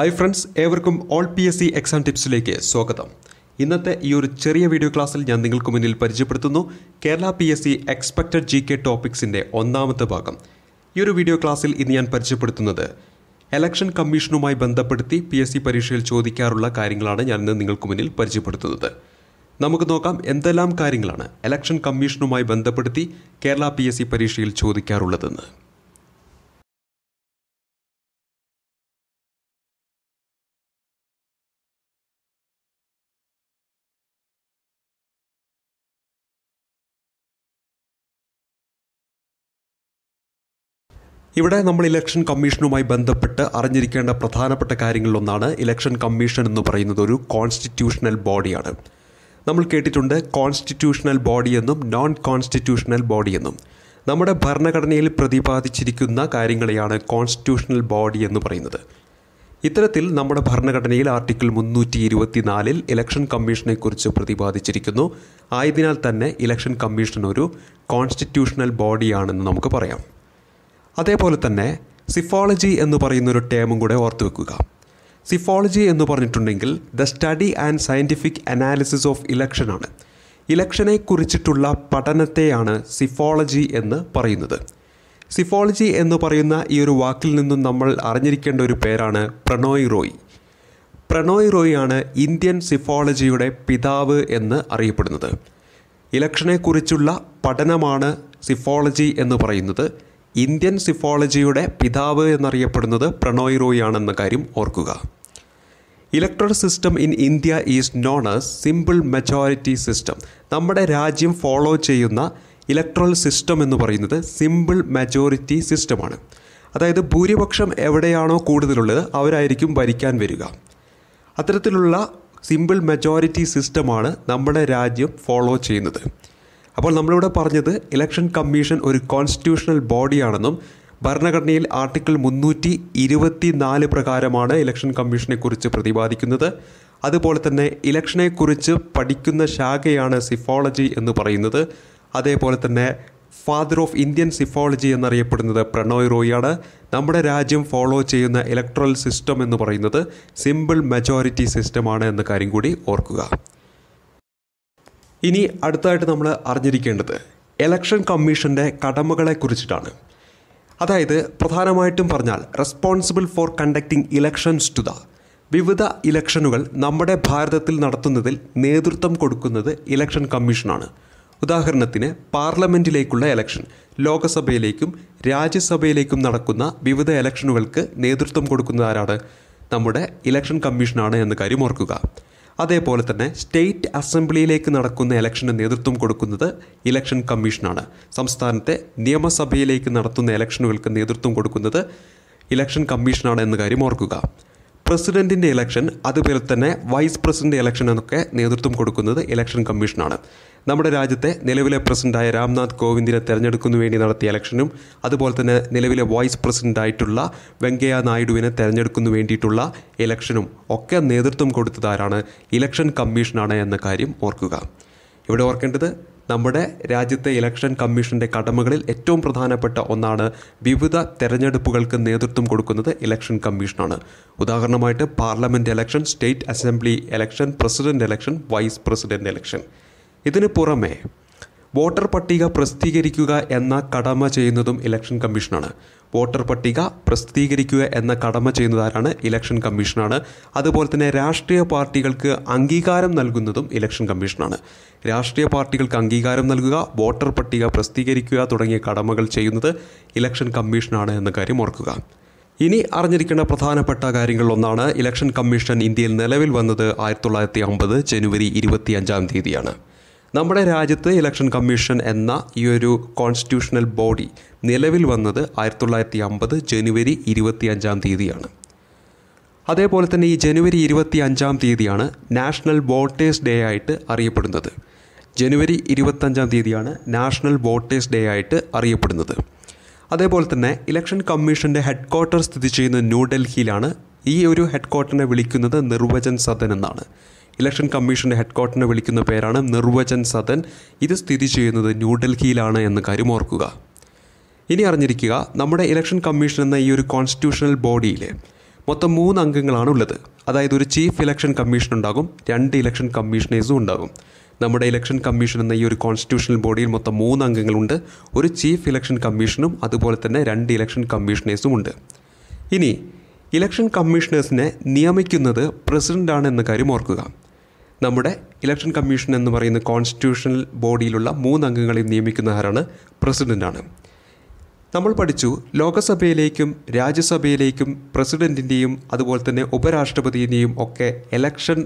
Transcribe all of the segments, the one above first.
hi friends ഏവർക്കും all P S C exam ടിപ്സിലേക്ക് സ്വാഗതം ഇന്നത്തെ ഈ ഒരു ചെറിയ വീഡിയോ ക്ലാസ്സിൽ ഞാൻ നിങ്ങൾക്ക് മുന്നിൽ പരിചയപ്പെടുത്തുന്നു Kerala P S C expected G K ടോപ്പിക്സിൻ്റെ ഒന്നാമത്തെ ഭാഗം ഈ ഒരു വീഡിയോ ക്ലാസ്സിൽ ഇന്ന് ഞാൻ പരിചയപ്പെടുത്തുന്നത് എലക്ഷൻ കമ്മീഷനുമായി ബന്ധപ്പെടുത്തി പി എസ് സി പരീക്ഷയിൽ ചോദിക്കാറുള്ള കാര്യങ്ങളാണ് ഞാൻ ഇന്ന് നിങ്ങൾക്ക് മുന്നിൽ പരിചയപ്പെടുത്തുന്നത് നമുക്ക് നോക്കാം എന്തെല്ലാം കാര്യങ്ങളാണ് എലക്ഷൻ കമ്മീഷനുമായി ബന്ധപ്പെടുത്തി കേരള പി എസ് സി പരീക്ഷയിൽ ചോദിക്കാറുള്ളതെന്ന് ഇവിടെ നമ്മൾ ഇലക്ഷൻ കമ്മീഷനുമായി ബന്ധപ്പെട്ട് അറിഞ്ഞിരിക്കേണ്ട പ്രധാനപ്പെട്ട കാര്യങ്ങളിലൊന്നാണ് ഇലക്ഷൻ കമ്മീഷൻ എന്ന് പറയുന്നത് ഒരു കോൺസ്റ്റിറ്റ്യൂഷണൽ ബോഡിയാണ് നമ്മൾ കേട്ടിട്ടുണ്ട് കോൺസ്റ്റിറ്റ്യൂഷണൽ ബോഡി എന്നും നോൺ കോൺസ്റ്റിറ്റ്യൂഷണൽ ബോഡി എന്നും നമ്മുടെ ഭരണഘടനയിൽ പ്രതിപാദിച്ചിരിക്കുന്ന കാര്യങ്ങളെയാണ് കോൺസ്റ്റിറ്റ്യൂഷണൽ ബോഡി എന്ന് പറയുന്നത് ഇത്തരത്തിൽ നമ്മുടെ ഭരണഘടനയിൽ ആർട്ടിക്കിൾ മുന്നൂറ്റി ഇരുപത്തിനാലിൽ ഇലക്ഷൻ കമ്മീഷനെക്കുറിച്ച് പ്രതിപാദിച്ചിരിക്കുന്നു ആയതിനാൽ തന്നെ ഇലക്ഷൻ കമ്മീഷൻ ഒരു കോൺസ്റ്റിറ്റ്യൂഷണൽ ബോഡിയാണെന്ന് നമുക്ക് പറയാം അതേപോലെ തന്നെ സിഫോളജി എന്ന് പറയുന്നൊരു ടേമും കൂടെ ഓർത്തു വെക്കുക സിഫോളജി എന്ന് പറഞ്ഞിട്ടുണ്ടെങ്കിൽ the study and scientific analysis of ഇലക്ഷനാണ് ഇലക്ഷനെ കുറിച്ചിട്ടുള്ള പഠനത്തെയാണ് സിഫോളജി എന്ന് പറയുന്നത് സിഫോളജി എന്ന് പറയുന്ന ഈ ഒരു വാക്കിൽ നിന്നും നമ്മൾ അറിഞ്ഞിരിക്കേണ്ട ഒരു പേരാണ് പ്രണോയ് റോയ് പ്രണോയ് റോയ് ആണ് ഇന്ത്യൻ സിഫോളജിയുടെ പിതാവ് എന്ന് അറിയപ്പെടുന്നത് ഇലക്ഷനെക്കുറിച്ചുള്ള പഠനമാണ് സിഫോളജി എന്ന് പറയുന്നത് ഇന്ത്യൻ സിഫോളജിയുടെ പിതാവ് എന്നറിയപ്പെടുന്നത് പ്രണോയ് റോയ് ആണെന്ന കാര്യം ഓർക്കുക electoral system in India is known as simple majority system നമ്മുടെ രാജ്യം ഫോളോ ചെയ്യുന്ന ഇലക്ട്രോൾ സിസ്റ്റം എന്ന് പറയുന്നത് സിമ്പിൾ മെജോറിറ്റി സിസ്റ്റമാണ് അതായത് ഭൂരിപക്ഷം എവിടെയാണോ കൂടുതലുള്ളത് അവരായിരിക്കും ഭരിക്കാൻ വരിക അത്തരത്തിലുള്ള സിമ്പിൾ മെജോറിറ്റി സിസ്റ്റമാണ് നമ്മുടെ രാജ്യം ഫോളോ ചെയ്യുന്നത് അപ്പോൾ നമ്മളിവിടെ പറഞ്ഞത് ഇലക്ഷൻ കമ്മീഷൻ ഒരു കോൺസ്റ്റിറ്റ്യൂഷണൽ ബോഡിയാണെന്നും ഭരണഘടനയിൽ ആർട്ടിക്കിൾ മുന്നൂറ്റി ഇരുപത്തി നാല് പ്രകാരമാണ് ഇലക്ഷൻ കമ്മീഷനെക്കുറിച്ച് പ്രതിപാദിക്കുന്നത് അതുപോലെ തന്നെ ഇലക്ഷനെക്കുറിച്ച് പഠിക്കുന്ന ശാഖയാണ് സിഫോളജി എന്ന് പറയുന്നത് അതേപോലെ തന്നെ ഫാദർ ഓഫ് ഇന്ത്യൻ സിഫോളജി എന്നറിയപ്പെടുന്നത് പ്രണോയ് റോയാണ് നമ്മുടെ രാജ്യം ഫോളോ ചെയ്യുന്ന ഇലക്ട്രൽ സിസ്റ്റം എന്ന് പറയുന്നത് സിമ്പിൾ മെജോറിറ്റി സിസ്റ്റമാണ് എന്ന കാര്യം കൂടി ഓർക്കുക ഇനി അടുത്തതായിട്ട് നമ്മൾ അറിഞ്ഞിരിക്കേണ്ടത് എലക്ഷൻ കമ്മീഷൻ്റെ കുറിച്ചിട്ടാണ് അതായത് പ്രധാനമായിട്ടും പറഞ്ഞാൽ responsible for conducting elections to the വിവിധ ഇലക്ഷനുകൾ നമ്മുടെ ഭാരതത്തിൽ നടത്തുന്നതിൽ നേതൃത്വം കൊടുക്കുന്നത് ഇലക്ഷൻ കമ്മീഷനാണ് ഉദാഹരണത്തിന് പാർലമെൻറ്റിലേക്കുള്ള ഇലക്ഷൻ ലോകസഭയിലേക്കും രാജ്യസഭയിലേക്കും നടക്കുന്ന വിവിധ ഇലക്ഷനുകൾക്ക് നേതൃത്വം കൊടുക്കുന്ന ആരാണ് നമ്മുടെ ഇലക്ഷൻ കമ്മീഷനാണ് എന്ന കാര്യം ഓർക്കുക അതേപോലെ തന്നെ സ്റ്റേറ്റ് അസംബ്ലിയിലേക്ക് നടക്കുന്ന ഇലക്ഷന് നേതൃത്വം കൊടുക്കുന്നത് ഇലക്ഷൻ കമ്മീഷനാണ് സംസ്ഥാനത്തെ നിയമസഭയിലേക്ക് നടത്തുന്ന ഇലക്ഷനുകൾക്ക് നേതൃത്വം കൊടുക്കുന്നത് ഇലക്ഷൻ കമ്മീഷനാണ് എന്ന കാര്യം ഓർക്കുക പ്രസിഡന്റിൻ്റെ ഇലക്ഷൻ അതുപോലെ തന്നെ വൈസ് പ്രസിഡന്റ് ഇലക്ഷൻ എന്നൊക്കെ നേതൃത്വം കൊടുക്കുന്നത് ഇലക്ഷൻ കമ്മീഷനാണ് നമ്മുടെ രാജ്യത്തെ നിലവിലെ പ്രസിഡന്റായ രാംനാഥ് കോവിന്ദിനെ തെരഞ്ഞെടുക്കുന്നു വേണ്ടി നടത്തിയ ഇലക്ഷനും അതുപോലെ തന്നെ നിലവിലെ വൈസ് പ്രസിഡന്റായിട്ടുള്ള വെങ്കയ്യ നായിഡുവിനെ തെരഞ്ഞെടുക്കുന്നു വേണ്ടിയിട്ടുള്ള ഇലക്ഷനും ഒക്കെ നേതൃത്വം കൊടുത്തതാരാണ് ഇലക്ഷൻ കമ്മീഷനാണ് എന്ന കാര്യം ഓർക്കുക ഇവിടെ ഓർക്കേണ്ടത് നമ്മുടെ രാജ്യത്തെ ഇലക്ഷൻ കമ്മീഷൻ്റെ കടമകളിൽ ഏറ്റവും പ്രധാനപ്പെട്ട ഒന്നാണ് വിവിധ തെരഞ്ഞെടുപ്പുകൾക്ക് നേതൃത്വം കൊടുക്കുന്നത് ഇലക്ഷൻ കമ്മീഷനാണ് ഉദാഹരണമായിട്ട് parliament election state assembly election president election vice president election ഇതിന് പുറമെ വോട്ടർ പട്ടിക പ്രസിദ്ധീകരിക്കുക എന്ന കടമ ചെയ്യുന്നതും ഇലക്ഷൻ കമ്മീഷനാണ് വോട്ടർ പട്ടിക പ്രസിദ്ധീകരിക്കുക എന്ന കടമ ചെയ്യുന്നതാരാണ് ഇലക്ഷൻ കമ്മീഷനാണ് അതുപോലെ തന്നെ രാഷ്ട്രീയ പാർട്ടികൾക്ക് അംഗീകാരം നൽകുന്നതും ഇലക്ഷൻ കമ്മീഷനാണ് രാഷ്ട്രീയ പാർട്ടികൾക്ക് അംഗീകാരം നൽകുക വോട്ടർ പട്ടിക പ്രസിദ്ധീകരിക്കുക തുടങ്ങിയ കടമകൾ ചെയ്യുന്നത് ഇലക്ഷൻ കമ്മീഷനാണ് എന്ന കാര്യം ഓർക്കുക ഇനി അറിഞ്ഞിരിക്കേണ്ട പ്രധാനപ്പെട്ട കാര്യങ്ങളിലൊന്നാണ് ഇലക്ഷൻ കമ്മീഷൻ ഇന്ത്യയിൽ നിലവിൽ വന്നത് ആയിരത്തി തൊള്ളായിരത്തി അമ്പത് ജനുവരി ഇരുപത്തിയഞ്ചാം തീയതിയാണ് നമ്മുടെ രാജ്യത്ത് ഇലക്ഷൻ കമ്മീഷൻ എന്ന ഈ ഒരു കോൺസ്റ്റിറ്റ്യൂഷണൽ ബോഡി നിലവിൽ വന്നത് ആയിരത്തി തൊള്ളായിരത്തി അമ്പത് ജനുവരി ഇരുപത്തി അഞ്ചാം തീയതിയാണ് അതേപോലെ തന്നെ ഈ ജനുവരി ഇരുപത്തി അഞ്ചാം തീയതിയാണ് നാഷണൽ വോട്ടേഴ്സ് ഡേ ആയിട്ട് അറിയപ്പെടുന്നത് ജനുവരി ഇരുപത്തഞ്ചാം തീയതിയാണ് നാഷണൽ വോട്ടേഴ്സ് ഡേ ആയിട്ട് അറിയപ്പെടുന്നത് അതേപോലെ തന്നെ ഇലക്ഷൻ കമ്മീഷൻ്റെ ഹെഡ് ക്വാർട്ടർ സ്ഥിതി ചെയ്യുന്ന ന്യൂഡൽഹിയിലാണ് ഈ ഒരു ഹെഡ് ക്വാർട്ടറിനെ വിളിക്കുന്നത് നിർവചൻ സദൻ എന്നാണ് ഇലക്ഷൻ കമ്മീഷൻ്റെ ഹെഡ്ക്വാർട്ടറിനെ വിളിക്കുന്ന പേരാണ് നിർവചൻ സദൻ ഇത് സ്ഥിതി ചെയ്യുന്നത് ന്യൂഡൽഹിയിലാണ് എന്ന കാര്യം ഓർക്കുക ഇനി അറിഞ്ഞിരിക്കുക നമ്മുടെ ഇലക്ഷൻ കമ്മീഷൻ എന്ന ഈ ഒരു കോൺസ്റ്റിറ്റ്യൂഷണൽ ബോഡിയിൽ മൊത്തം മൂന്ന് അംഗങ്ങളാണ് ഉള്ളത് അതായത് ഒരു ചീഫ് ഇലക്ഷൻ കമ്മീഷൻ ഉണ്ടാകും രണ്ട് ഇലക്ഷൻ കമ്മീഷണേഴ്സും ഉണ്ടാകും നമ്മുടെ ഇലക്ഷൻ കമ്മീഷൻ എന്ന ഈ ഒരു കോൺസ്റ്റിറ്റ്യൂഷണൽ ബോഡിയിൽ മൊത്തം മൂന്ന് അംഗങ്ങളുണ്ട് ഒരു ചീഫ് ഇലക്ഷൻ കമ്മീഷനും അതുപോലെ തന്നെ രണ്ട് ഇലക്ഷൻ കമ്മീഷണേഴ്സും ഉണ്ട് ഇനി ഇലക്ഷൻ കമ്മീഷണേഴ്സിനെ നിയമിക്കുന്നത് പ്രസിഡൻ്റാണ് എന്ന കാര്യം ഓർക്കുക നമ്മുടെ ഇലക്ഷൻ കമ്മീഷൻ എന്ന് പറയുന്ന കോൺസ്റ്റിറ്റ്യൂഷണൽ ബോഡിയിലുള്ള മൂന്ന് അംഗങ്ങളെയും നിയമിക്കുന്നവരാണ് പ്രസിഡൻ്റാണ് നമ്മൾ പഠിച്ചു ലോകസഭയിലേക്കും രാജ്യസഭയിലേക്കും പ്രസിഡൻറ്റിൻ്റെയും അതുപോലെ തന്നെ ഉപരാഷ്ട്രപതിയുടെയും ഒക്കെ ഇലക്ഷൻ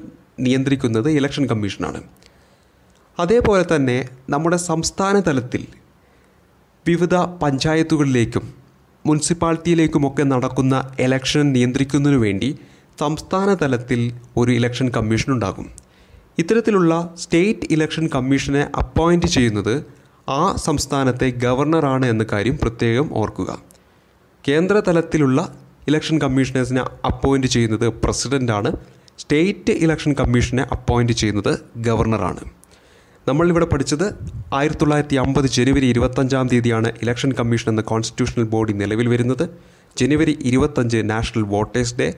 നിയന്ത്രിക്കുന്നത് ഇലക്ഷൻ കമ്മീഷനാണ് അതേപോലെ തന്നെ നമ്മുടെ സംസ്ഥാന തലത്തിൽ വിവിധ പഞ്ചായത്തുകളിലേക്കും മുനിസിപ്പാലിറ്റിയിലേക്കുമൊക്കെ നടക്കുന്ന ഇലക്ഷൻ നിയന്ത്രിക്കുന്നതിനു വേണ്ടി സംസ്ഥാന തലത്തിൽ ഒരു ഇലക്ഷൻ കമ്മീഷൻ ഉണ്ടാകും ഇത്തരത്തിലുള്ള സ്റ്റേറ്റ് ഇലക്ഷൻ കമ്മീഷനെ അപ്പോയിൻറ്റ് ചെയ്യുന്നത് ആ സംസ്ഥാനത്തെ ഗവർണറാണ് എന്ന കാര്യം പ്രത്യേകം ഓർക്കുക കേന്ദ്ര തലത്തിലുള്ള ഇലക്ഷൻ കമ്മീഷണേഴ്സിനെ അപ്പോയിൻ്റ് ചെയ്യുന്നത് പ്രസിഡൻ്റാണ് സ്റ്റേറ്റ് ഇലക്ഷൻ കമ്മീഷനെ അപ്പോയിൻറ്റ് ചെയ്യുന്നത് ഗവർണറാണ് നമ്മളിവിടെ പഠിച്ചത് ആയിരത്തി തൊള്ളായിരത്തി അമ്പത് ജനുവരി ഇരുപത്തഞ്ചാം തീയതിയാണ് ഇലക്ഷൻ കമ്മീഷൻ എന്ന കോൺസ്റ്റിറ്റ്യൂഷണൽ ബോഡി നിലവിൽ വരുന്നത് ജനുവരി ഇരുപത്തഞ്ച് നാഷണൽ വോട്ടേഴ്സ് ഡേ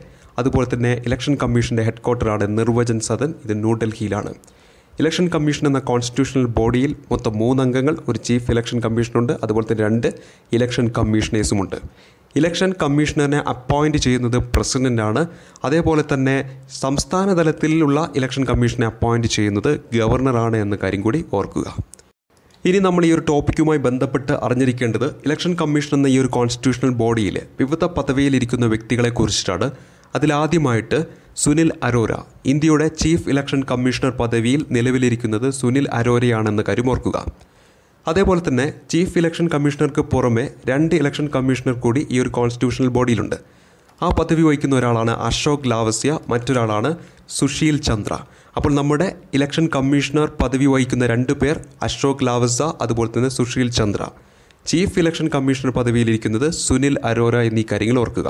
അതുപോലെ തന്നെ ഇലക്ഷൻ കമ്മീഷൻ്റെ ഹെഡ് ക്വാർട്ടറാണ് നിർവചൻ സദൻ ഇത് ന്യൂഡൽഹിയിലാണ് ഇലക്ഷൻ കമ്മീഷൻ എന്ന കോൺസ്റ്റിറ്റ്യൂഷണൽ ബോഡിയിൽ മൊത്തം മൂന്നംഗങ്ങൾ ഒരു ചീഫ് ഇലക്ഷൻ കമ്മീഷനുണ്ട് അതുപോലെ തന്നെ രണ്ട് ഇലക്ഷൻ കമ്മീഷണേഴ്സുമുണ്ട് ഇലക്ഷൻ കമ്മീഷണറിനെ അപ്പോയിൻറ്റ് ചെയ്യുന്നത് പ്രസിഡൻ്റാണ് അതേപോലെ തന്നെ സംസ്ഥാന തലത്തിലുള്ള ഇലക്ഷൻ കമ്മീഷനെ അപ്പോയിൻറ്റ് ചെയ്യുന്നത് ഗവർണറാണ് എന്ന കാര്യം കൂടി ഓർക്കുക ഇനി നമ്മൾ ഈ ഒരു ടോപ്പിക്കുമായി ബന്ധപ്പെട്ട് അറിഞ്ഞിരിക്കേണ്ടത് ഇലക്ഷൻ കമ്മീഷൻ എന്ന ഈ ഒരു കോൺസ്റ്റിറ്റ്യൂഷണൽ ബോഡിയിൽ വിവിധ പദവിയിലിരിക്കുന്ന വ്യക്തികളെ കുറിച്ചിട്ടാണ് അതിലാദ്യമായിട്ട് സുനിൽ അരോര ഇന്ത്യയുടെ ചീഫ് ഇലക്ഷൻ കമ്മീഷണർ പദവിയിൽ നിലവിലിരിക്കുന്നത് സുനിൽ അരോരയാണെന്ന് കരുമോർക്കുക അതേപോലെ തന്നെ ചീഫ് ഇലക്ഷൻ കമ്മീഷണർക്ക് പുറമെ രണ്ട് ഇലക്ഷൻ കമ്മീഷണർ കൂടി ഈ ഒരു കോൺസ്റ്റിറ്റ്യൂഷണൽ ബോഡിയിലുണ്ട് ആ പദവി വഹിക്കുന്ന ഒരാളാണ് അശോക് ലാവസ്യ മറ്റൊരാളാണ് സുശീൽ ചന്ദ്ര അപ്പോൾ നമ്മുടെ ഇലക്ഷൻ കമ്മീഷണർ പദവി വഹിക്കുന്ന രണ്ട് പേർ അശോക് ലാവസ അതുപോലെ തന്നെ Sushil Chandra chief election commissioner പദവിയിലിരിക്കുന്നത് സുനിൽ അരോര എന്നീ കാര്യങ്ങൾ ഓർക്കുക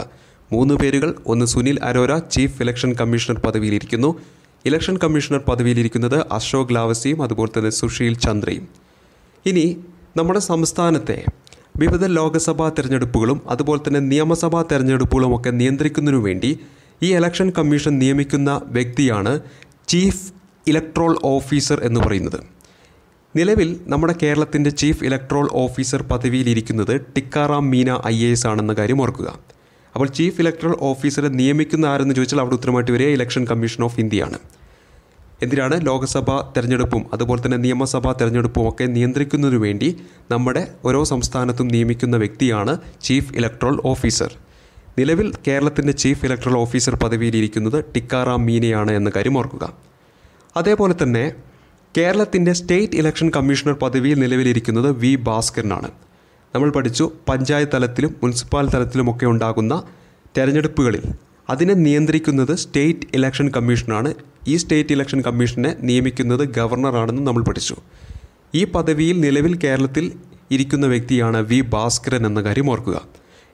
മൂന്ന് പേരുകൾ ഒന്ന് Sunil Arora chief election commissioner പദവിയിലിരിക്കുന്നു ഇലക്ഷൻ കമ്മീഷണർ പദവിയിലിരിക്കുന്നത് അശോക് ലാവസിയും അതുപോലെ തന്നെ സുശീൽ ചന്ദ്രയും ഇനി നമ്മുടെ സംസ്ഥാനത്തെ വിവിധ ലോക്സഭാ തിരഞ്ഞെടുപ്പുകളും അതുപോലെ തന്നെ നിയമസഭാ തിരഞ്ഞെടുപ്പുകളും ഒക്കെ നിയന്ത്രിക്കുന്നതിനു വേണ്ടി ഈ ഇലക്ഷൻ കമ്മീഷൻ നിയമിക്കുന്ന വ്യക്തിയാണ് ചീഫ് ഇലക്ട്രോൾ ഓഫീസർ എന്ന് പറയുന്നത് നിലവിൽ നമ്മുടെ കേരളത്തിൻ്റെ ചീഫ് ഇലക്ട്രോൾ ഓഫീസർ പദവിയിലിരിക്കുന്നത് Tikaram Meena I A S ആണെന്ന കാര്യം ഓർക്കുക അപ്പോൾ ചീഫ് ഇലക്ട്രൽ ഓഫീസറെ നിയമിക്കുന്ന ആരെന്ന് ചോദിച്ചാൽ അവിടെ ഉത്തരമായിട്ട് വരിക ഇലക്ഷൻ കമ്മീഷൻ ഓഫ് ഇന്ത്യയാണ് എന്തിനാണ് ലോക്സഭാ തെരഞ്ഞെടുപ്പും അതുപോലെ തന്നെ നിയമസഭാ തെരഞ്ഞെടുപ്പും ഒക്കെ നിയന്ത്രിക്കുന്നതിനു വേണ്ടി നമ്മുടെ ഓരോ സംസ്ഥാനത്തും നിയമിക്കുന്ന വ്യക്തിയാണ് ചീഫ് ഇലക്ട്രൽ ഓഫീസർ നിലവിൽ കേരളത്തിൻ്റെ ചീഫ് ഇലക്ട്രൽ ഓഫീസർ പദവിയിലിരിക്കുന്നത് ടിക്കാറാം മീനയാണ് എന്ന കാര്യം ഓർക്കുക അതേപോലെ തന്നെ കേരളത്തിൻ്റെ സ്റ്റേറ്റ് ഇലക്ഷൻ കമ്മീഷണർ പദവിയിൽ നിലവിലിരിക്കുന്നത് വി ഭാസ്കരനാണ് നമ്മൾ പഠിച്ചു പഞ്ചായത്ത് തലത്തിലും മുനിസിപ്പാൽ തലത്തിലുമൊക്കെ ഉണ്ടാകുന്ന തെരഞ്ഞെടുപ്പുകളിൽ അതിനെ നിയന്ത്രിക്കുന്നത് സ്റ്റേറ്റ് ഇലക്ഷൻ കമ്മീഷനാണ് ഈ സ്റ്റേറ്റ് ഇലക്ഷൻ കമ്മീഷനെ നിയമിക്കുന്നത് ഗവർണറാണെന്ന് നമ്മൾ പഠിച്ചു ഈ പദവിയിൽ നിലവിൽ കേരളത്തിൽ ഇരിക്കുന്ന വ്യക്തിയാണ് വി ഭാസ്കരൻ എന്ന കാര്യം ഓർക്കുക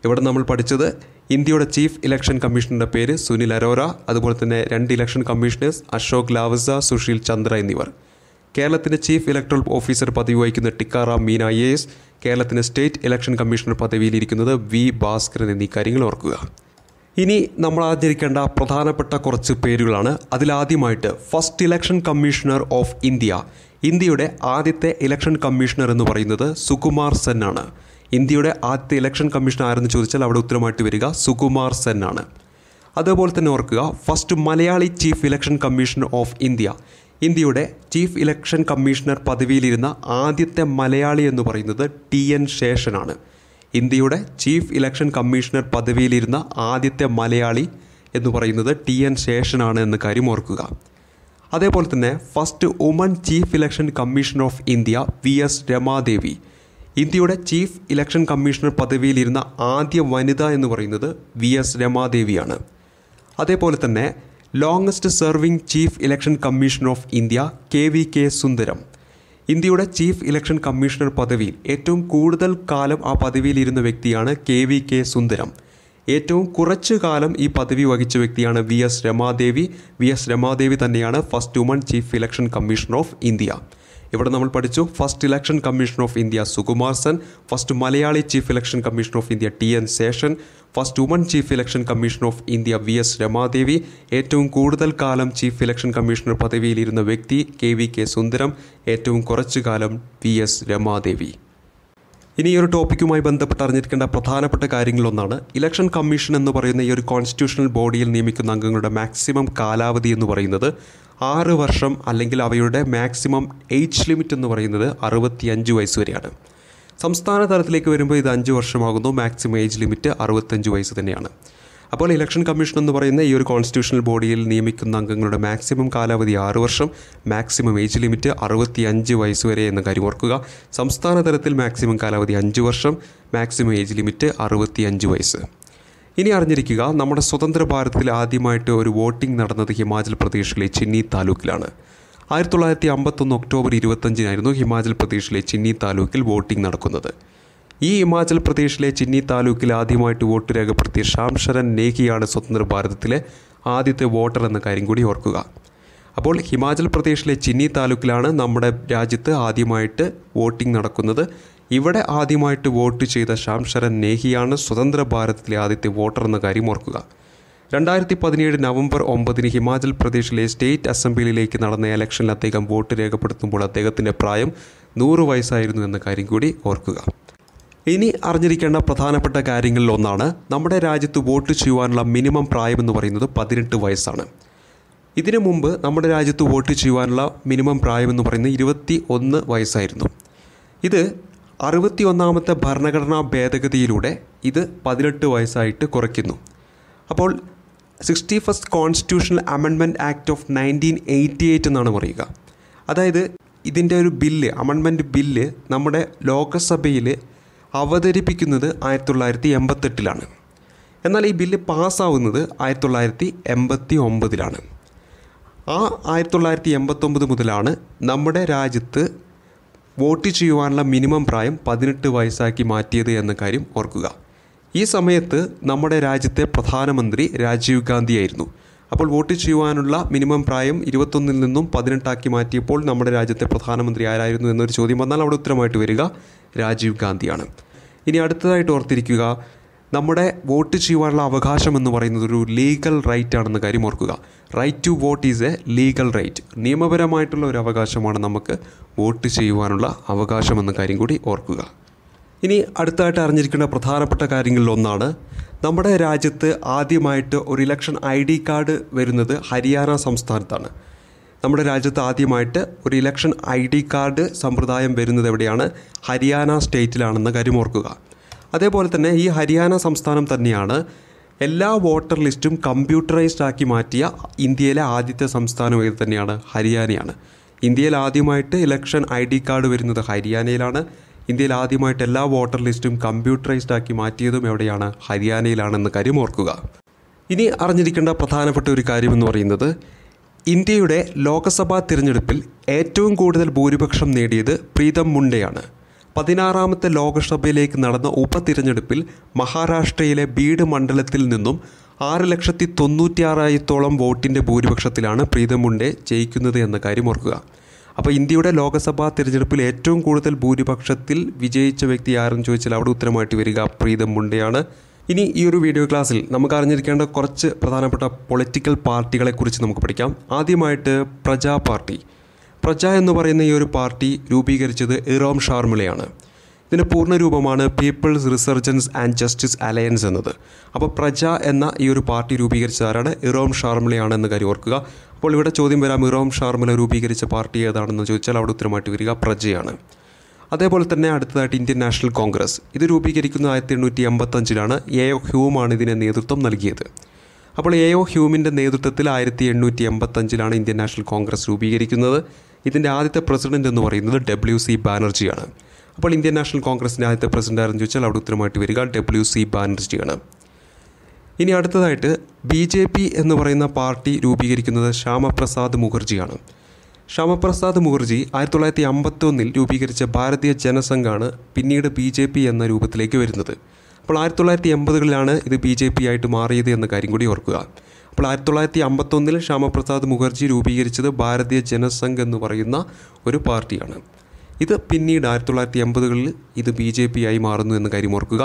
ഇവിടെ നമ്മൾ പഠിച്ചത് ഇന്ത്യയുടെ ചീഫ് ഇലക്ഷൻ കമ്മീഷണറുടെ പേര് സുനിൽ അരോറ അതുപോലെ തന്നെ രണ്ട് ഇലക്ഷൻ കമ്മീഷണേഴ്സ് അശോക് ലാവസ സുശീൽ ചന്ദ്ര എന്നിവർ കേരളത്തിൻ്റെ ചീഫ് ഇലക്ട്രൽ ഓഫീസർ പദവി വഹിക്കുന്ന ടിക്കാറാം മീന എ എസ് കേരളത്തിൻ്റെ സ്റ്റേറ്റ് ഇലക്ഷൻ കമ്മീഷണർ പദവിയിലിരിക്കുന്നത് വി ഭാസ്കരൻ എന്നീ കാര്യങ്ങൾ ഓർക്കുക ഇനി നമ്മൾ ആചരിക്കേണ്ട പ്രധാനപ്പെട്ട കുറച്ച് പേരുകളാണ് അതിലാദ്യമായിട്ട് first election commissioner of India ഇന്ത്യയുടെ ആദ്യത്തെ ഇലക്ഷൻ കമ്മീഷണർ എന്ന് പറയുന്നത് സുകുമാർ സെൻ ആണ് ഇന്ത്യയുടെ ആദ്യത്തെ ഇലക്ഷൻ കമ്മീഷണർ ആരെന്ന് ചോദിച്ചാൽ അവിടെ ഉത്തരമായിട്ട് വരിക സുകുമാർ സെൻ ആണ് അതുപോലെ തന്നെ ഓർക്കുക first Malayali chief election commissioner of India ഇന്ത്യയുടെ ചീഫ് ഇലക്ഷൻ കമ്മീഷണർ പദവിയിലിരുന്ന ആദ്യത്തെ മലയാളി എന്ന് പറയുന്നത് ടി എൻ ശേഷനാണ് ഇന്ത്യയുടെ ചീഫ് ഇലക്ഷൻ കമ്മീഷണർ പദവിയിലിരുന്ന ആദ്യത്തെ മലയാളി എന്ന് പറയുന്നത് ടി എൻ ശേഷനാണ് എന്ന കാര്യം ഓർക്കുക അതേപോലെ തന്നെ first woman chief election commissioner of India V S Ramadevi ഇന്ത്യയുടെ ചീഫ് ഇലക്ഷൻ കമ്മീഷണർ പദവിയിലിരുന്ന ആദ്യ വനിത എന്ന് പറയുന്നത് വി എസ് രമാദേവിയാണ് അതേപോലെ തന്നെ longest serving chief election commission of India K V K Sundaram ഇന്ത്യയുടെ ചീഫ് ഇലക്ഷൻ കമ്മീഷണർ പദവിയിൽ ഏറ്റവും കൂടുതൽ കാലം ആ പദവിയിലിരുന്ന വ്യക്തിയാണ് കെ വി കെ സുന്ദരം ഏറ്റവും കുറച്ച് കാലം ഈ പദവി വഹിച്ച വ്യക്തിയാണ് V S Ramadevi V S Ramadevi തന്നെയാണ് first woman chief election commissioner of India ഇവിടെ നമ്മൾ പഠിച്ചു first election commission of India Sukumar Sen first Malayali chief election commission of India T N Seshan first woman chief election commission of India V S Ramadevi ഏറ്റവും കൂടുതൽ കാലം chief election commissioner പദവിയിലിരുന്ന വ്യക്തി K V K സുന്ദരം ഏറ്റവും കുറച്ചു കാലം വി എസ് രമാദേവി ഇനി ഈ ഒരു ടോപ്പിക്കുമായി ബന്ധപ്പെട്ട് അറിഞ്ഞിരിക്കേണ്ട പ്രധാനപ്പെട്ട കാര്യങ്ങളൊന്നാണ് ഇലക്ഷൻ കമ്മീഷൻ എന്ന് പറയുന്ന ഈ ഒരു കോൺസ്റ്റിറ്റ്യൂഷണൽ ബോഡിയിൽ നിയമിക്കുന്ന അംഗങ്ങളുടെ മാക്സിമം കാലാവധി എന്ന് പറയുന്നത് ആറ് വർഷം അല്ലെങ്കിൽ അവയുടെ മാക്സിമം ഏജ് ലിമിറ്റ് എന്ന് പറയുന്നത് അറുപത്തിയഞ്ച് വയസ്സ് വരെയാണ് സംസ്ഥാന തലത്തിലേക്ക് വരുമ്പോൾ ഇത് അഞ്ച് വർഷമാകുന്നു മാക്സിമം ഏജ് ലിമിറ്റ് അറുപത്തഞ്ച് വയസ്സ് തന്നെയാണ് അപ്പോൾ ഇലക്ഷൻ കമ്മീഷൻ എന്ന് പറയുന്ന ഈ ഒരു കോൺസ്റ്റിറ്റ്യൂഷണൽ ബോഡിയിൽ നിയമിക്കുന്ന അംഗങ്ങളുടെ മാക്സിമം കാലാവധി ആറ് വർഷം മാക്സിമം ഏജ് ലിമിറ്റ് അറുപത്തി അഞ്ച് വയസ്സ് വരെ എന്ന കാര്യം ഓർക്കുക സംസ്ഥാന തലത്തിൽ മാക്സിമം കാലാവധി അഞ്ച് വർഷം മാക്സിമം ഏജ് ലിമിറ്റ് അറുപത്തി അഞ്ച് വയസ്സ് ഇനി അറിഞ്ഞിരിക്കുക നമ്മുടെ സ്വതന്ത്ര ഭാരതത്തിൽ ആദ്യമായിട്ട് ഒരു വോട്ടിംഗ് നടന്നത് ഹിമാചൽ പ്രദേശിലെ ചിന്നി താലൂക്കിലാണ് ആയിരത്തി തൊള്ളായിരത്തി അമ്പത്തൊന്ന് ഒക്ടോബർ ഇരുപത്തഞ്ചിനായിരുന്നു ഹിമാചൽ പ്രദേശിലെ ചിന്നി താലൂക്കിൽ വോട്ടിംഗ് നടക്കുന്നത് ഈ ഹിമാചൽ പ്രദേശിലെ ചിന്നി താലൂക്കിൽ ആദ്യമായിട്ട് വോട്ട് രേഖപ്പെടുത്തിയ ശാംശരൻ ശരൺ നേഹിയാണ് സ്വതന്ത്ര ഭാരതത്തിലെ ആദ്യത്തെ വോട്ടർ എന്ന കാര്യം കൂടി ഓർക്കുക അപ്പോൾ ഹിമാചൽ പ്രദേശിലെ ചിന്നി താലൂക്കിലാണ് നമ്മുടെ രാജ്യത്ത് ആദ്യമായിട്ട് വോട്ടിംഗ് നടക്കുന്നത് ഇവിടെ ആദ്യമായിട്ട് വോട്ട് ചെയ്ത ശ്യാം ശരൺ നേഹിയാണ് സ്വതന്ത്ര ഭാരതത്തിലെ ആദ്യത്തെ വോട്ടർ എന്ന കാര്യം ഓർക്കുക രണ്ടായിരത്തി പതിനേഴ് നവംബർ ഒമ്പതിന് ഹിമാചൽ പ്രദേശിലെ സ്റ്റേറ്റ് അസംബ്ലിയിലേക്ക് നടന്ന ഇലക്ഷനിൽ അദ്ദേഹം വോട്ട് രേഖപ്പെടുത്തുമ്പോൾ അദ്ദേഹത്തിൻ്റെ പ്രായം നൂറ് വയസ്സായിരുന്നു എന്ന കാര്യം കൂടി ഓർക്കുക ഇനി അറിഞ്ഞിരിക്കേണ്ട പ്രധാനപ്പെട്ട കാര്യങ്ങളിൽ ഒന്നാണ് നമ്മുടെ രാജ്യത്ത് വോട്ട് ചെയ്യുവാനുള്ള മിനിമം പ്രായമെന്ന് പറയുന്നത് പതിനെട്ട് വയസ്സാണ് ഇതിനു മുമ്പ് നമ്മുടെ രാജ്യത്ത് വോട്ട് ചെയ്യുവാനുള്ള മിനിമം പ്രായമെന്ന് പറയുന്നത് ഇരുപത്തി ഒന്ന് വയസ്സായിരുന്നു ഇത് അറുപത്തിയൊന്നാമത്തെ ഭരണഘടനാ ഭേദഗതിയിലൂടെ ഇത് പതിനെട്ട് വയസ്സായിട്ട് കുറയ്ക്കുന്നു അപ്പോൾ sixty first constitutional amendment act of nineteen eighty eight എന്നാണ് പറയുക അതായത് ഇതിൻ്റെ ഒരു ബില്ല് അമെൻമെൻറ്റ് ബില്ല് നമ്മുടെ ലോക്സഭയിൽ അവതരിപ്പിക്കുന്നത് ആയിരത്തി തൊള്ളായിരത്തി എൺപത്തെട്ടിലാണ് എന്നാൽ ഈ ബില്ല് പാസ്സാവുന്നത് ആയിരത്തി തൊള്ളായിരത്തി എൺപത്തി ഒമ്പതിലാണ് ആ ആയിരത്തി തൊള്ളായിരത്തി എൺപത്തൊമ്പത് മുതലാണ് നമ്മുടെ രാജ്യത്ത് വോട്ട് ചെയ്യുവാനുള്ള മിനിമം പ്രായം പതിനെട്ട് വയസ്സാക്കി മാറ്റിയത് എന്ന കാര്യം ഓർക്കുക ഈ സമയത്ത് നമ്മുടെ രാജ്യത്തെ പ്രധാനമന്ത്രി രാജീവ് ഗാന്ധിയായിരുന്നു അപ്പോൾ വോട്ട് ചെയ്യുവാനുള്ള മിനിമം പ്രായം ഇരുപത്തൊന്നിൽ നിന്നും പതിനെട്ടാക്കി മാറ്റിയപ്പോൾ നമ്മുടെ രാജ്യത്തെ പ്രധാനമന്ത്രി ആരായിരുന്നു എന്നൊരു ചോദ്യം വന്നാൽ അവിടെ ഉത്തരമായിട്ട് വരിക രാജീവ് ഗാന്ധിയാണ് ഇനി അടുത്തതായിട്ട് ഓർത്തിരിക്കുക നമ്മുടെ വോട്ട് ചെയ്യുവാനുള്ള അവകാശം എന്ന് പറയുന്നത് ഒരു ലീഗൽ റൈറ്റ് ആണെന്ന കാര്യം ഓർക്കുക right to vote is a legal right നിയമപരമായിട്ടുള്ള ഒരു അവകാശമാണ് നമുക്ക് വോട്ട് ചെയ്യുവാനുള്ള അവകാശം എന്ന കാര്യം കൂടി ഓർക്കുക ഇനി അടുത്തായിട്ട് അറിഞ്ഞിരിക്കേണ്ട പ്രധാനപ്പെട്ട കാര്യങ്ങളിൽ ഒന്നാണ് നമ്മുടെ രാജ്യത്ത് ആദ്യമായിട്ട് ഒരു ഇലക്ഷൻ ഐ ഡി കാർഡ് വരുന്നത് ഹരിയാന സംസ്ഥാനത്താണ് നമ്മുടെ രാജ്യത്ത് ആദ്യമായിട്ട് ഒരു ഇലക്ഷൻ ഐ ഡി കാർഡ് സമ്പ്രദായം വരുന്നത് എവിടെയാണ് ഹരിയാന സ്റ്റേറ്റിലാണെന്ന് കാര്യം ഓർക്കുക അതേപോലെ തന്നെ ഈ ഹരിയാന സംസ്ഥാനം തന്നെയാണ് എല്ലാ വോട്ടർ ലിസ്റ്റും കമ്പ്യൂട്ടറൈസ്ഡ് ആക്കി മാറ്റിയ ഇന്ത്യയിലെ ആദ്യത്തെ സംസ്ഥാനം ഇത് തന്നെയാണ് ഹരിയാനയാണ് ഇന്ത്യയിൽ ആദ്യമായിട്ട് ഇലക്ഷൻ ഐ ഡി കാർഡ് വരുന്നത് ഹരിയാനയിലാണ് ഇന്ത്യയിൽ ആദ്യമായിട്ട് എല്ലാ വോട്ടർ ലിസ്റ്റും കമ്പ്യൂട്ടറൈസ്ഡ് ആക്കി മാറ്റിയതും എവിടെയാണ് ഹരിയാനയിലാണെന്ന് കാര്യം ഓർക്കുക ഇനി അറിഞ്ഞിരിക്കേണ്ട പ്രധാനപ്പെട്ട ഒരു കാര്യമെന്ന് പറയുന്നത് ഇന്ത്യയുടെ ലോക്സഭാ തിരഞ്ഞെടുപ്പിൽ ഏറ്റവും കൂടുതൽ ഭൂരിപക്ഷം നേടിയത് പ്രീതം മുണ്ടയാണ് പതിനാറാമത്തെ ലോകസഭയിലേക്ക് നടന്ന ഉപതിരഞ്ഞെടുപ്പിൽ മഹാരാഷ്ട്രയിലെ ബീഡ് മണ്ഡലത്തിൽ നിന്നും ആറ് ലക്ഷത്തി തൊണ്ണൂറ്റിയാറായിരത്തോളം വോട്ടിൻ്റെ ഭൂരിപക്ഷത്തിലാണ് പ്രീതം മുണ്ടെ ജയിക്കുന്നത് എന്ന കാര്യം ഓർക്കുക അപ്പോൾ ഇന്ത്യയുടെ ലോകസഭാ തിരഞ്ഞെടുപ്പിൽ ഏറ്റവും കൂടുതൽ ഭൂരിപക്ഷത്തിൽ വിജയിച്ച വ്യക്തി ആരെന്ന് ചോദിച്ചാൽ അവിടെ ഉത്തരമായിട്ട് വരിക പ്രീതം മുണ്ടെയാണ് ഇനി ഈ ഒരു വീഡിയോ ക്ലാസ്സിൽ നമുക്ക് അറിഞ്ഞിരിക്കേണ്ട കുറച്ച് പ്രധാനപ്പെട്ട പൊളിറ്റിക്കൽ പാർട്ടികളെക്കുറിച്ച് നമുക്ക് പഠിക്കാം ആദ്യമായിട്ട് പ്രജാ പാർട്ടി പ്രജ എന്ന് പറയുന്ന ഈ ഒരു പാർട്ടി രൂപീകരിച്ചത് ഇറോം ഷാർമുളയാണ് ഇതിൻ്റെ പൂർണ്ണരൂപമാണ് people's resurgence and justice alliance എന്നത് അപ്പോൾ പ്രജ എന്ന ഈ ഒരു പാർട്ടി രൂപീകരിച്ച ആരാണ് ഇറോം ഷാർമുളയാണ് എന്ന് കാര്യം ഓർക്കുക അപ്പോൾ ഇവിടെ ചോദ്യം വരാം ഇറോം ഷാർമുല രൂപീകരിച്ച പാർട്ടി ഏതാണെന്ന് ചോദിച്ചാൽ അവിടെ ഉത്തരമായിട്ട് വരിക പ്രജയാണ് അതേപോലെ തന്നെ അടുത്തതായിട്ട് ഇന്ത്യൻ നാഷണൽ കോൺഗ്രസ് ഇത് രൂപീകരിക്കുന്ന ആയിരത്തി എണ്ണൂറ്റി എൺപത്തഞ്ചിലാണ് എ ഹ്യൂമാണ് ഇതിനെ നേതൃത്വം നൽകിയത് അപ്പോൾ എ ഒ ഹ്യൂമിൻ്റെ നേതൃത്വത്തിൽ ആയിരത്തി എണ്ണൂറ്റി എൺപത്തഞ്ചിലാണ് ഇന്ത്യൻ നാഷണൽ കോൺഗ്രസ് രൂപീകരിക്കുന്നത് ഇതിൻ്റെ ആദ്യത്തെ പ്രസിഡന്റ് എന്ന് പറയുന്നത് ഡബ്ല്യു സി ബാനർജിയാണ് അപ്പോൾ ഇന്ത്യൻ നാഷണൽ കോൺഗ്രസിൻ്റെ ആദ്യത്തെ പ്രസിഡന്റ് ആരെന്ന് ചോദിച്ചാൽ അവിടെ ഉത്തരമായിട്ട് വരിക ഡബ്ല്യു സി ബാനർജിയാണ് ഇനി അടുത്തതായിട്ട് ബി ജെ പി എന്ന് പറയുന്ന പാർട്ടി രൂപീകരിക്കുന്നത് ശ്യാമപ്രസാദ് മുഖർജിയാണ് ശ്യാമപ്രസാദ് മുഖർജി ആയിരത്തി തൊള്ളായിരത്തി അമ്പത്തൊന്നിൽ രൂപീകരിച്ച ഭാരതീയ ജനസംഘാണ് പിന്നീട് ബി ജെ പി എന്ന രൂപത്തിലേക്ക് വരുന്നത് അപ്പോൾ ആയിരത്തി തൊള്ളായിരത്തി എൺപതുകളിലാണ് ഇത് ബി ജെ പി ആയിട്ട് മാറിയത് എന്ന കാര്യം കൂടി ഓർക്കുക അപ്പോൾ ആയിരത്തി തൊള്ളായിരത്തി അമ്പത്തൊന്നിൽ ശ്യാമപ്രസാദ് മുഖർജി രൂപീകരിച്ചത് ഭാരതീയ ജനസംഘ് എന്ന് പറയുന്ന ഒരു പാർട്ടിയാണ് ഇത് പിന്നീട് ആയിരത്തി തൊള്ളായിരത്തി എൺപതുകളിൽ ഇത് ബി ജെ പി ആയി മാറുന്നു എന്ന കാര്യം ഓർക്കുക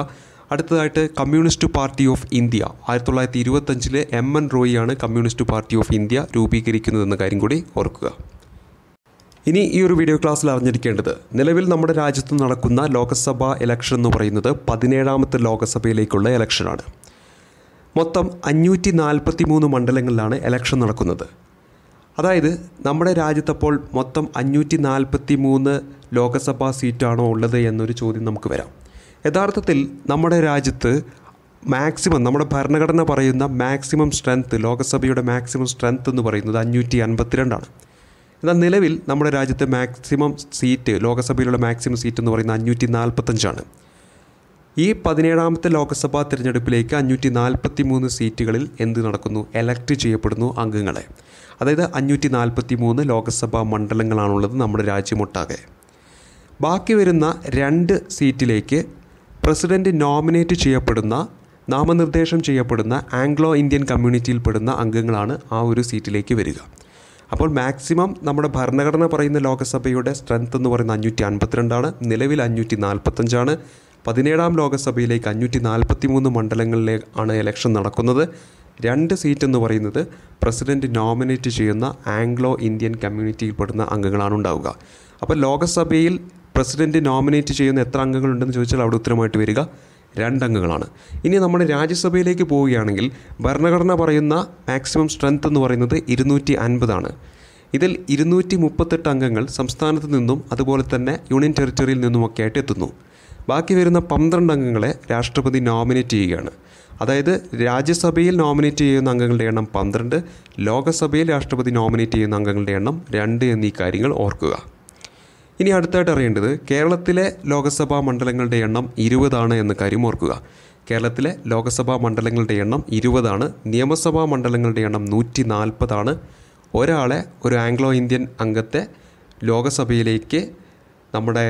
അടുത്തതായിട്ട് കമ്മ്യൂണിസ്റ്റ് പാർട്ടി ഓഫ് ഇന്ത്യ ആയിരത്തി തൊള്ളായിരത്തി ഇരുപത്തഞ്ചിലെ എം എൻ റോയിയാണ് കമ്മ്യൂണിസ്റ്റ് പാർട്ടി ഓഫ് ഇന്ത്യ രൂപീകരിക്കുന്നതെന്ന കാര്യം കൂടി ഓർക്കുക ഇനി ഈ ഒരു വീഡിയോ ക്ലാസ്സിൽ അറിഞ്ഞിരിക്കേണ്ടത് നിലവിൽ നമ്മുടെ രാജ്യത്ത് നടക്കുന്ന ലോക്സഭാ ഇലക്ഷൻ എന്ന് പറയുന്നത് പതിനേഴാമത്തെ ലോക്സഭയിലേക്കുള്ള ഇലക്ഷനാണ് മൊത്തം അഞ്ഞൂറ്റി നാൽപ്പത്തി മൂന്ന് മണ്ഡലങ്ങളിലാണ് ഇലക്ഷൻ നടക്കുന്നത് അതായത് നമ്മുടെ രാജ്യത്തപ്പോൾ മൊത്തം അഞ്ഞൂറ്റി നാൽപ്പത്തി മൂന്ന് ലോക്സഭാ സീറ്റാണോ ഉള്ളത് എന്നൊരു ചോദ്യം നമുക്ക് വരാം യഥാർത്ഥത്തിൽ നമ്മുടെ രാജ്യത്ത് മാക്സിമം നമ്മുടെ ഭരണഘടന പറയുന്ന മാക്സിമം സ്ട്രെങ്ത്ത് ലോക്സഭയുടെ മാക്സിമം സ്ട്രെങ്ത്ത് എന്ന് പറയുന്നത് അഞ്ഞൂറ്റി അൻപത്തിരണ്ടാണ് എന്നാൽ നിലവിൽ നമ്മുടെ രാജ്യത്തെ മാക്സിമം സീറ്റ് ലോകസഭയിലുള്ള മാക്സിമം സീറ്റ് എന്ന് പറയുന്നത് അഞ്ഞൂറ്റി നാൽപ്പത്തഞ്ചാണ് ഈ പതിനേഴാമത്തെ ലോക്സഭാ തിരഞ്ഞെടുപ്പിലേക്ക് അഞ്ഞൂറ്റി നാൽപ്പത്തി മൂന്ന് സീറ്റുകളിൽ എന്ത് നടക്കുന്നു എലക്ട് ചെയ്യപ്പെടുന്നു അംഗങ്ങളെ അതായത് അഞ്ഞൂറ്റി നാൽപ്പത്തി മൂന്ന് ലോക്സഭാ മണ്ഡലങ്ങളാണുള്ളത് നമ്മുടെ രാജ്യമൊട്ടാകെ ബാക്കി വരുന്ന രണ്ട് സീറ്റിലേക്ക് പ്രസിഡൻറ്റ് നോമിനേറ്റ് ചെയ്യപ്പെടുന്ന നാമനിർദ്ദേശം ചെയ്യപ്പെടുന്ന ആംഗ്ലോ ഇന്ത്യൻ കമ്മ്യൂണിറ്റിയിൽപ്പെടുന്ന അംഗങ്ങളാണ് ആ ഒരു സീറ്റിലേക്ക് വരിക അപ്പോൾ മാക്സിമം നമ്മുടെ ഭരണഘടന പറയുന്ന ലോകസഭയുടെ സ്ട്രെങ്ത് എന്ന് പറയുന്നത് അഞ്ഞൂറ്റി അൻപത്തിരണ്ടാണ് നിലവിൽ അഞ്ഞൂറ്റി നാൽപ്പത്തഞ്ചാണ് പതിനേഴാം ലോകസഭയിലേക്ക് അഞ്ഞൂറ്റി നാൽപ്പത്തി മൂന്ന് ആണ് ഇലക്ഷൻ നടക്കുന്നത് രണ്ട് സീറ്റ് എന്ന് പറയുന്നത് പ്രസിഡൻറ്റ് നോമിനേറ്റ് ചെയ്യുന്ന ആംഗ്ലോ ഇന്ത്യൻ കമ്മ്യൂണിറ്റിയിൽപ്പെടുന്ന അംഗങ്ങളാണ് ഉണ്ടാവുക അപ്പോൾ ലോകസഭയിൽ പ്രസിഡൻറ്റ് നോമിനേറ്റ് ചെയ്യുന്ന എത്ര അംഗങ്ങളുണ്ടെന്ന് ചോദിച്ചാൽ അവിടെ ഉത്തരമായിട്ട് വരിക രണ്ടംഗങ്ങളാണ് ഇനി നമ്മൾ രാജ്യസഭയിലേക്ക് പോവുകയാണെങ്കിൽ ഭരണഘടന പറയുന്ന മാക്സിമം സ്ട്രെങ്ത് എന്ന് പറയുന്നത് ഇരുന്നൂറ്റി അൻപതാണ് ഇതിൽ ഇരുന്നൂറ്റി മുപ്പത്തെട്ട് അംഗങ്ങൾ സംസ്ഥാനത്ത് നിന്നും അതുപോലെ തന്നെ യൂണിയൻ ടെറിറ്ററിയിൽ ആയിട്ട് എത്തുന്നു ബാക്കി വരുന്ന പന്ത്രണ്ട് അംഗങ്ങളെ രാഷ്ട്രപതി നോമിനേറ്റ് ചെയ്യുകയാണ് അതായത് രാജ്യസഭയിൽ നോമിനേറ്റ് ചെയ്യുന്ന അംഗങ്ങളുടെ എണ്ണം പന്ത്രണ്ട് ലോകസഭയിൽ രാഷ്ട്രപതി നോമിനേറ്റ് ചെയ്യുന്ന അംഗങ്ങളുടെ എണ്ണം രണ്ട് എന്നീ കാര്യങ്ങൾ ഓർക്കുക ഇനി അടുത്തായിട്ട് അറിയേണ്ടത് കേരളത്തിലെ ലോകസഭാ മണ്ഡലങ്ങളുടെ എണ്ണം ഇരുപതാണ് എന്ന കാര്യം ഓർക്കുക കേരളത്തിലെ ലോകസഭാ മണ്ഡലങ്ങളുടെ എണ്ണം ഇരുപതാണ് നിയമസഭാ മണ്ഡലങ്ങളുടെ എണ്ണം നൂറ്റി നാൽപ്പതാണ് ഒരാളെ ഒരു ആംഗ്ലോ ഇന്ത്യൻ അംഗത്തെ ലോകസഭയിലേക്ക് നമ്മുടെ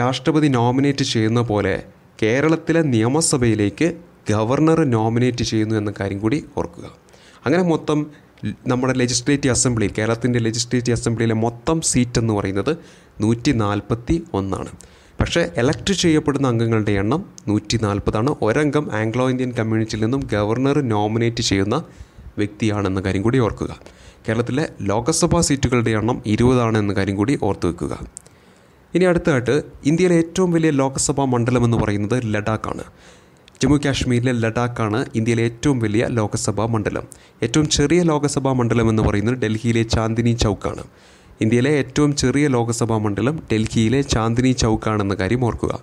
രാഷ്ട്രപതി നോമിനേറ്റ് ചെയ്യുന്ന പോലെ കേരളത്തിലെ നിയമസഭയിലേക്ക് ഗവർണർ നോമിനേറ്റ് ചെയ്യുന്നു എന്ന കാര്യം കൂടി ഓർക്കുക അങ്ങനെ മൊത്തം നമ്മുടെ ലെജിസ്ലേറ്റീവ് അസംബ്ലിയിൽ കേരളത്തിൻ്റെ ലെജിസ്ലേറ്റീവ് അസംബ്ലിയിലെ മൊത്തം സീറ്റ് എന്ന് പറയുന്നത് നൂറ്റി നാൽപ്പത്തി ഒന്നാണ് പക്ഷേ എലക്ട് ചെയ്യപ്പെടുന്ന അംഗങ്ങളുടെ എണ്ണം നൂറ്റി നാൽപ്പതാണ് ഒരംഗം ആംഗ്ലോ ഇന്ത്യൻ കമ്മ്യൂണിറ്റിയിൽ നിന്നും ഗവർണർ നോമിനേറ്റ് ചെയ്യുന്ന വ്യക്തിയാണെന്ന കാര്യം കൂടി ഓർക്കുക കേരളത്തിലെ ലോക്സഭാ സീറ്റുകളുടെ എണ്ണം ഇരുപതാണെന്ന കാര്യം കൂടി ഓർത്തു വെക്കുക ഇനി അടുത്തതായിട്ട് ഇന്ത്യയിലെ ഏറ്റവും വലിയ ലോക്സഭാ മണ്ഡലം എന്ന് പറയുന്നത് ലഡാക്കാണ് ജമ്മു കാശ്മീരിലെ ലഡാക്കാണ് ഇന്ത്യയിലെ ഏറ്റവും വലിയ ലോകസഭാ മണ്ഡലം ഏറ്റവും ചെറിയ ലോകസഭാ മണ്ഡലം എന്ന് പറയുന്നത് ഡൽഹിയിലെ ചാന്ദിനി ചൗക്കാണ് ഇന്ത്യയിലെ ഏറ്റവും ചെറിയ ലോകസഭാ മണ്ഡലം ഡൽഹിയിലെ ചാന്ദിനി ചൗക്കാണെന്ന കാര്യം ഓർക്കുക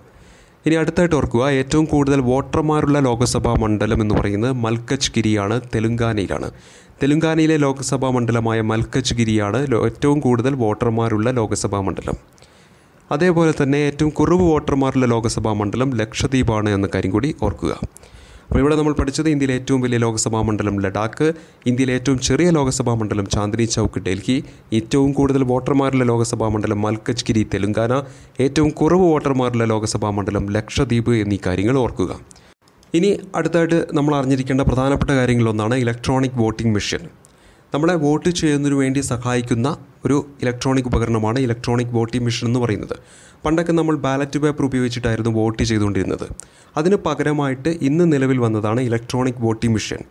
ഇനി അടുത്തായിട്ട് ഓർക്കുക ഏറ്റവും കൂടുതൽ വോട്ടർമാരുള്ള ലോകസഭാ മണ്ഡലം എന്ന് പറയുന്നത് മൽക്കജ്ഗിരിയാണ് തെലുങ്കാനയിലാണ് തെലുങ്കാനയിലെ ലോകസഭാ മണ്ഡലമായ മൽക്കജ്ഗിരിയാണ് ഏറ്റവും കൂടുതൽ വോട്ടർമാരുള്ള ലോകസഭാ മണ്ഡലം അതേപോലെ തന്നെ ഏറ്റവും കുറവ് വോട്ടർമാരുള്ള ലോക്സഭാ മണ്ഡലം ലക്ഷദ്വീപാണ് എന്ന കാര്യം കൂടി ഓർക്കുക അപ്പോൾ ഇവിടെ നമ്മൾ പഠിച്ചത് ഇന്ത്യയിലെ ഏറ്റവും വലിയ ലോക്സഭാ മണ്ഡലം ലഡാക്ക് ഇന്ത്യയിലെ ഏറ്റവും ചെറിയ ലോക്സഭാ മണ്ഡലം ചാന്ദിനി ചൗക്ക് ഡൽഹി ഏറ്റവും കൂടുതൽ വോട്ടർമാരുള്ള ലോക്സഭാ മണ്ഡലം മൽക്കജ്ഗിരി തെലുങ്കാന ഏറ്റവും കുറവ് വോട്ടർമാരുള്ള ലോക്സഭാ മണ്ഡലം ലക്ഷദ്വീപ് എന്നീ കാര്യങ്ങൾ ഓർക്കുക ഇനി അടുത്തായിട്ട് നമ്മൾ അറിഞ്ഞിരിക്കേണ്ട പ്രധാനപ്പെട്ട കാര്യങ്ങളൊന്നാണ് ഇലക്ട്രോണിക് വോട്ടിംഗ് മെഷീൻ നമ്മളെ വോട്ട് ചെയ്യുന്നതിന് വേണ്ടി സഹായിക്കുന്ന ഒരു ഇലക്ട്രോണിക് ഉപകരണമാണ് ഇലക്ട്രോണിക് വോട്ടിംഗ് മെഷീൻ എന്ന് പറയുന്നത് പണ്ടൊക്കെ നമ്മൾ ബാലറ്റ് പേപ്പർ ഉപയോഗിച്ചിട്ടായിരുന്നു വോട്ട് ചെയ്തുകൊണ്ടിരുന്നത് അതിന് പകരമായിട്ട് ഇന്ന് നിലവിൽ വന്നതാണ് ഇലക്ട്രോണിക് വോട്ടിംഗ് മെഷീൻ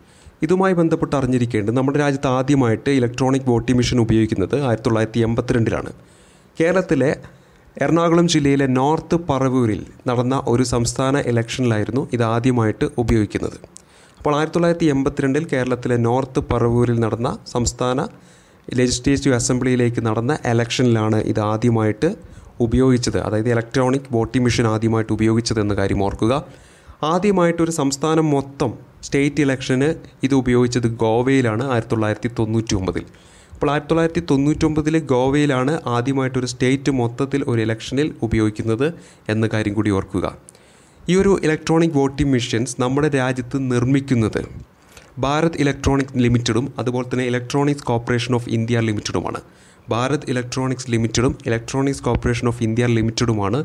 ഇതുമായി ബന്ധപ്പെട്ട് അറിഞ്ഞിരിക്കേണ്ടത് നമ്മുടെ രാജ്യത്ത് ആദ്യമായിട്ട് ഇലക്ട്രോണിക് വോട്ടിംഗ് മെഷീൻ ഉപയോഗിക്കുന്നത് ആയിരത്തി തൊള്ളായിരത്തി എൺപത്തിരണ്ടിലാണ് കേരളത്തിലെ എറണാകുളം ജില്ലയിലെ നോർത്ത് പറവൂരിൽ നടന്ന ഒരു സംസ്ഥാന ഇലക്ഷനിലായിരുന്നു ഇതാദ്യമായിട്ട് ഉപയോഗിക്കുന്നത് അപ്പോൾ ആയിരത്തി തൊള്ളായിരത്തി എൺപത്തിരണ്ടിൽ കേരളത്തിലെ നോർത്ത് പറവൂരിൽ നടന്ന സംസ്ഥാന ലെജിസ്ലേറ്റീവ് അസംബ്ലിയിലേക്ക് നടന്ന എലക്ഷനിലാണ് ഇത് ആദ്യമായിട്ട് ഉപയോഗിച്ചത് അതായത് ഇലക്ട്രോണിക് വോട്ടിംഗ് മെഷീൻ ആദ്യമായിട്ട് ഉപയോഗിച്ചതെന്ന കാര്യം ഓർക്കുക ആദ്യമായിട്ടൊരു സംസ്ഥാനം മൊത്തം സ്റ്റേറ്റ് ഇലക്ഷന് ഇത് ഉപയോഗിച്ചത് ഗോവയിലാണ് ആയിരത്തി തൊള്ളായിരത്തി തൊണ്ണൂറ്റി ഒമ്പതിൽ അപ്പോൾ ആയിരത്തി തൊള്ളായിരത്തി തൊണ്ണൂറ്റൊമ്പതിൽ ഗോവയിലാണ് ആദ്യമായിട്ടൊരു സ്റ്റേറ്റ് മൊത്തത്തിൽ ഒരു ഇലക്ഷനിൽ ഉപയോഗിക്കുന്നത് എന്ന കാര്യം കൂടി ഓർക്കുക ഈ ഒരു ഇലക്ട്രോണിക് വോട്ടിംഗ് മെഷീൻസ് നമ്മുടെ രാജ്യത്ത് നിർമ്മിക്കുന്നത് ഭാരത് ഇലക്ട്രോണിക്സ് ലിമിറ്റഡും അതുപോലെ തന്നെ ഇലക്ട്രോണിക്സ് കോർപ്പറേഷൻ ഓഫ് ഇന്ത്യ ലിമിറ്റഡുമാണ് ഭാരത് ഇലക്ട്രോണിക്സ് ലിമിറ്റഡും ഇലക്ട്രോണിക്സ് കോർപ്പറേഷൻ ഓഫ് ഇന്ത്യ ലിമിറ്റഡുമാണ്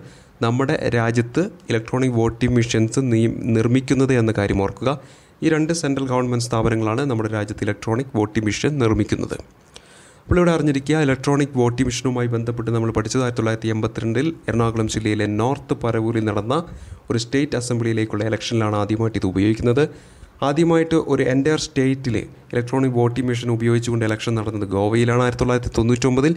നമ്മുടെ രാജ്യത്ത് ഇലക്ട്രോണിക് വോട്ടിംഗ് മെഷീൻസ് നിർമ്മിക്കുന്നത് എന്ന കാര്യം ഓർക്കുക ഈ രണ്ട് സെൻട്രൽ ഗവൺമെൻറ് സ്ഥാപനങ്ങളാണ് നമ്മുടെ രാജ്യത്ത് ഇലക്ട്രോണിക് വോട്ടിംഗ് മെഷീൻ നിർമ്മിക്കുന്നത് അപ്പോൾ ഇവിടെ അറിഞ്ഞിരിക്കുക ഇലക്ട്രോണിക് വോട്ടിംഗ് മെഷീനുമായി ബന്ധപ്പെട്ട് നമ്മൾ പഠിച്ചത് ആയിരത്തി തൊള്ളായിരത്തി എൺപത്തിരണ്ടിൽ എറണാകുളം ജില്ലയിലെ നോർത്ത് പരവൂരിൽ നടന്ന ഒരു സ്റ്റേറ്റ് അസംബ്ലിയിലേക്കുള്ള ഇലക്ഷനിലാണ് ആദ്യമായിട്ട് ഇത് ഉപയോഗിക്കുന്നത് ആദ്യമായിട്ട് ഒരു എൻ്റയർ സ്റ്റേറ്റിൽ ഇലക്ട്രോണിക് വോട്ടിംഗ് മെഷീൻ ഉപയോഗിച്ചുകൊണ്ട് ഇലക്ഷൻ നടന്നത് ഗോവയിലാണ് ആയിരത്തി തൊള്ളായിരത്തി തൊണ്ണൂറ്റൊമ്പതിൽ